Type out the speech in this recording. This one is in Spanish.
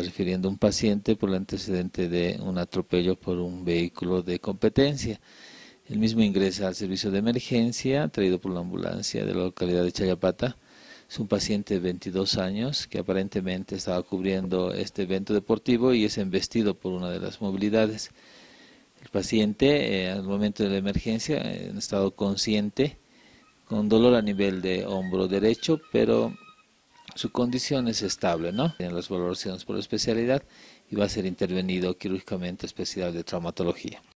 refiriendo a un paciente por el antecedente de un atropello por un vehículo de competencia. El mismo ingresa al servicio de emergencia, traído por la ambulancia de la localidad de Chayapata. Es un paciente de 22 años que aparentemente estaba cubriendo este evento deportivo y es embestido por una de las movilidades. El paciente, eh, al momento de la emergencia, en estado consciente, con dolor a nivel de hombro derecho, pero su condición es estable, ¿no? Tiene las valoraciones por especialidad y va a ser intervenido quirúrgicamente especial de traumatología.